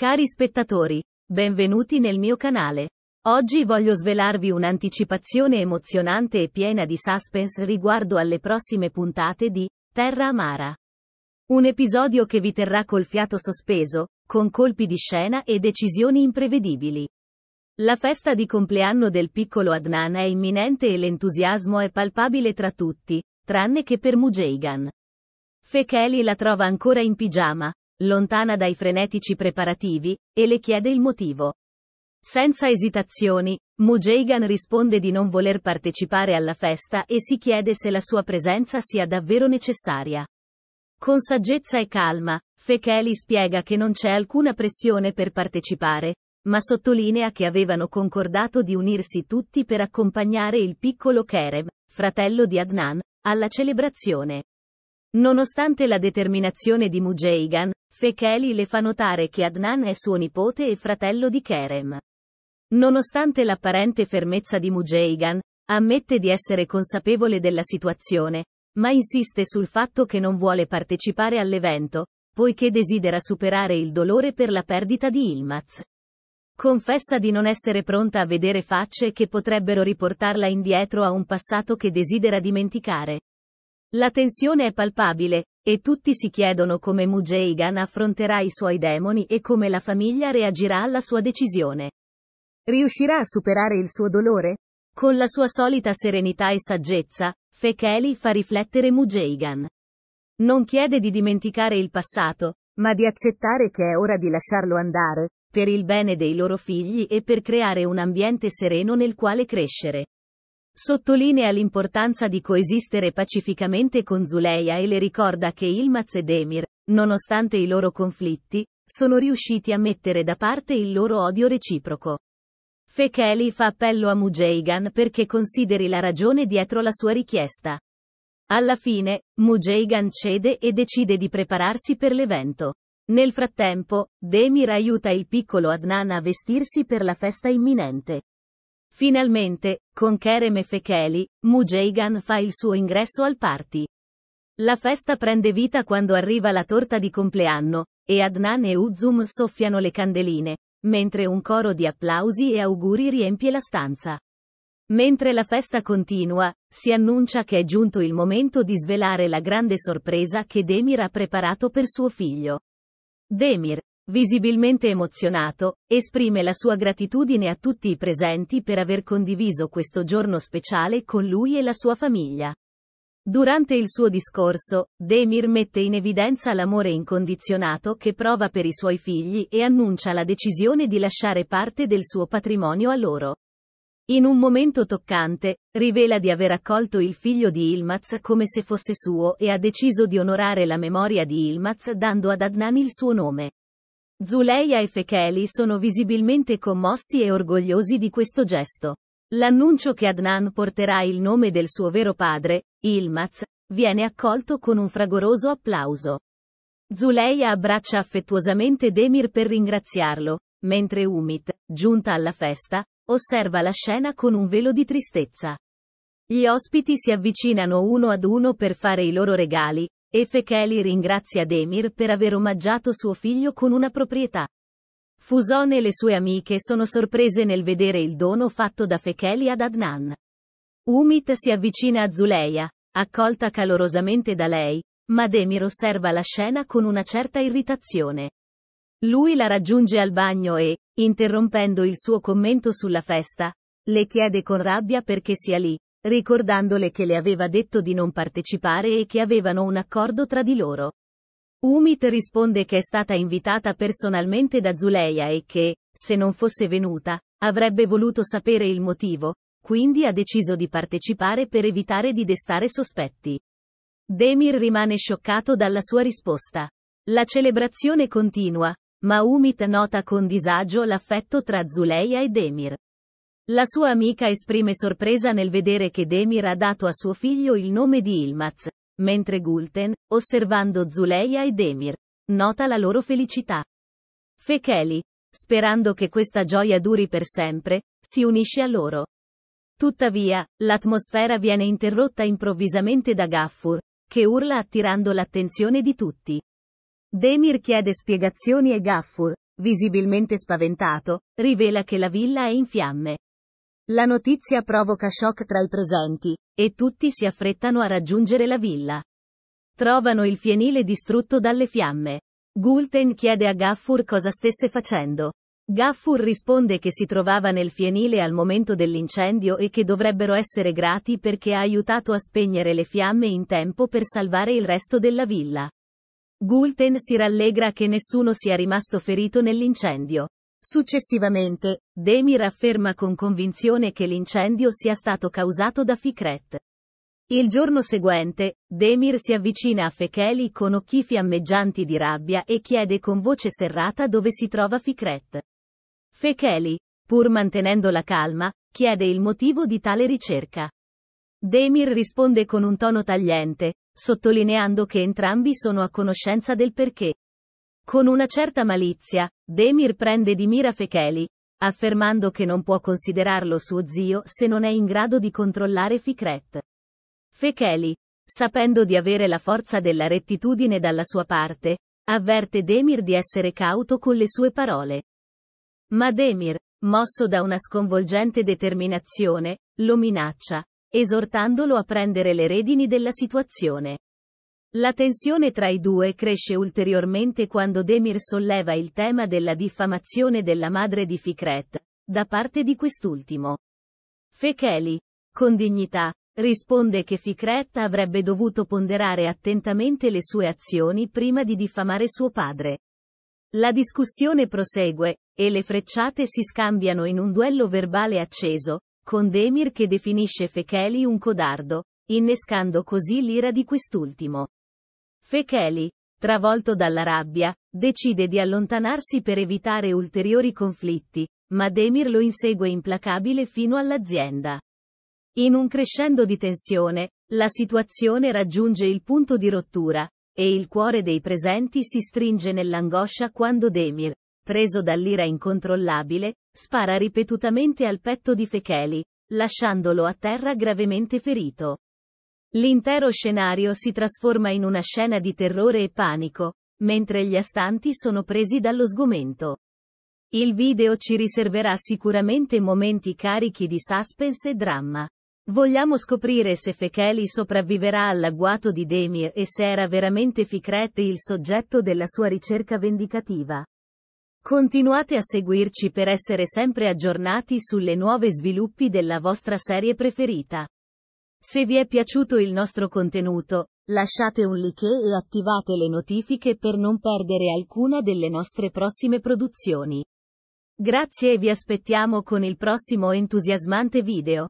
Cari spettatori, benvenuti nel mio canale. Oggi voglio svelarvi un'anticipazione emozionante e piena di suspense riguardo alle prossime puntate di Terra Amara. Un episodio che vi terrà col fiato sospeso, con colpi di scena e decisioni imprevedibili. La festa di compleanno del piccolo Adnan è imminente e l'entusiasmo è palpabile tra tutti, tranne che per Mujeigan. Fekeli la trova ancora in pigiama, lontana dai frenetici preparativi, e le chiede il motivo. Senza esitazioni, Mujeigan risponde di non voler partecipare alla festa e si chiede se la sua presenza sia davvero necessaria. Con saggezza e calma, Fekeli spiega che non c'è alcuna pressione per partecipare, ma sottolinea che avevano concordato di unirsi tutti per accompagnare il piccolo Kerem, fratello di Adnan, alla celebrazione. Nonostante la determinazione di Mujeigan, Fekeli le fa notare che Adnan è suo nipote e fratello di Kerem. Nonostante l'apparente fermezza di Mujeigan, ammette di essere consapevole della situazione, ma insiste sul fatto che non vuole partecipare all'evento, poiché desidera superare il dolore per la perdita di Ilmaz. Confessa di non essere pronta a vedere facce che potrebbero riportarla indietro a un passato che desidera dimenticare. La tensione è palpabile, e tutti si chiedono come Mujeigan affronterà i suoi demoni e come la famiglia reagirà alla sua decisione. Riuscirà a superare il suo dolore? Con la sua solita serenità e saggezza, Fekeli fa riflettere Mujeigan. Non chiede di dimenticare il passato, ma di accettare che è ora di lasciarlo andare, per il bene dei loro figli e per creare un ambiente sereno nel quale crescere. Sottolinea l'importanza di coesistere pacificamente con Zuleia e le ricorda che Ilmaz ed Emir, nonostante i loro conflitti, sono riusciti a mettere da parte il loro odio reciproco. Fekeli fa appello a Mujeigan perché consideri la ragione dietro la sua richiesta. Alla fine, Mujeigan cede e decide di prepararsi per l'evento. Nel frattempo, Demir aiuta il piccolo Adnan a vestirsi per la festa imminente. Finalmente, con Kerem e Fekeli, Mujeigan fa il suo ingresso al party. La festa prende vita quando arriva la torta di compleanno, e Adnan e Uzum soffiano le candeline, mentre un coro di applausi e auguri riempie la stanza. Mentre la festa continua, si annuncia che è giunto il momento di svelare la grande sorpresa che Demir ha preparato per suo figlio. Demir, visibilmente emozionato, esprime la sua gratitudine a tutti i presenti per aver condiviso questo giorno speciale con lui e la sua famiglia. Durante il suo discorso, Demir mette in evidenza l'amore incondizionato che prova per i suoi figli e annuncia la decisione di lasciare parte del suo patrimonio a loro. In un momento toccante, rivela di aver accolto il figlio di Ilmaz come se fosse suo e ha deciso di onorare la memoria di Ilmaz dando ad Adnan il suo nome. Zuleia e Fekeli sono visibilmente commossi e orgogliosi di questo gesto. L'annuncio che Adnan porterà il nome del suo vero padre, Ilmaz, viene accolto con un fragoroso applauso. Zuleia abbraccia affettuosamente Demir per ringraziarlo, mentre Umit, giunta alla festa, osserva la scena con un velo di tristezza. Gli ospiti si avvicinano uno ad uno per fare i loro regali, F. Kelly ringrazia Demir per aver omaggiato suo figlio con una proprietà. Fusone e le sue amiche sono sorprese nel vedere il dono fatto da Fekeli ad Adnan. Umit si avvicina a Zuleia, accolta calorosamente da lei, ma Demir osserva la scena con una certa irritazione. Lui la raggiunge al bagno e, interrompendo il suo commento sulla festa, le chiede con rabbia perché sia lì, ricordandole che le aveva detto di non partecipare e che avevano un accordo tra di loro. Umit risponde che è stata invitata personalmente da Zuleia e che, se non fosse venuta, avrebbe voluto sapere il motivo, quindi ha deciso di partecipare per evitare di destare sospetti. Demir rimane scioccato dalla sua risposta. La celebrazione continua, ma Umit nota con disagio l'affetto tra Zuleia e Demir. La sua amica esprime sorpresa nel vedere che Demir ha dato a suo figlio il nome di Ilmaz, mentre Gulten, osservando Zuleia e Demir, nota la loro felicità. Fekeli, sperando che questa gioia duri per sempre, si unisce a loro. Tuttavia, l'atmosfera viene interrotta improvvisamente da Gaffur, che urla attirando l'attenzione di tutti. Demir chiede spiegazioni e Gaffur, visibilmente spaventato, rivela che la villa è in fiamme. La notizia provoca shock tra i presenti, e tutti si affrettano a raggiungere la villa. Trovano il fienile distrutto dalle fiamme. Gulten chiede a Gaffur cosa stesse facendo. Gaffur risponde che si trovava nel fienile al momento dell'incendio e che dovrebbero essere grati perché ha aiutato a spegnere le fiamme in tempo per salvare il resto della villa. Gulten si rallegra che nessuno sia rimasto ferito nell'incendio. Successivamente, Demir afferma con convinzione che l'incendio sia stato causato da Fikret. Il giorno seguente, Demir si avvicina a Fekeli con occhi fiammeggianti di rabbia e chiede con voce serrata dove si trova Fikret. Fekeli, pur mantenendo la calma, chiede il motivo di tale ricerca. Demir risponde con un tono tagliente, sottolineando che entrambi sono a conoscenza del perché. Con una certa malizia, Demir prende di mira Fekeli, affermando che non può considerarlo suo zio se non è in grado di controllare Fikret. Fekeli, sapendo di avere la forza della rettitudine dalla sua parte, avverte Demir di essere cauto con le sue parole. Ma Demir, mosso da una sconvolgente determinazione, lo minaccia, esortandolo a prendere le redini della situazione. La tensione tra i due cresce ulteriormente quando Demir solleva il tema della diffamazione della madre di Fikret, da parte di quest'ultimo. Fekeli, con dignità, risponde che Fikret avrebbe dovuto ponderare attentamente le sue azioni prima di diffamare suo padre. La discussione prosegue, e le frecciate si scambiano in un duello verbale acceso, con Demir che definisce Fekeli un codardo, innescando così l'ira di quest'ultimo. Fekeli, travolto dalla rabbia, decide di allontanarsi per evitare ulteriori conflitti, ma Demir lo insegue implacabile fino all'azienda. In un crescendo di tensione, la situazione raggiunge il punto di rottura, e il cuore dei presenti si stringe nell'angoscia quando Demir, preso dall'ira incontrollabile, spara ripetutamente al petto di Fekeli, lasciandolo a terra gravemente ferito. L'intero scenario si trasforma in una scena di terrore e panico, mentre gli astanti sono presi dallo sgomento. Il video ci riserverà sicuramente momenti carichi di suspense e dramma. Vogliamo scoprire se Fekeli sopravviverà all'agguato di Demir e se era veramente Fikret il soggetto della sua ricerca vendicativa. Continuate a seguirci per essere sempre aggiornati sulle nuove sviluppi della vostra serie preferita. Se vi è piaciuto il nostro contenuto, lasciate un like e attivate le notifiche per non perdere alcuna delle nostre prossime produzioni. Grazie e vi aspettiamo con il prossimo entusiasmante video.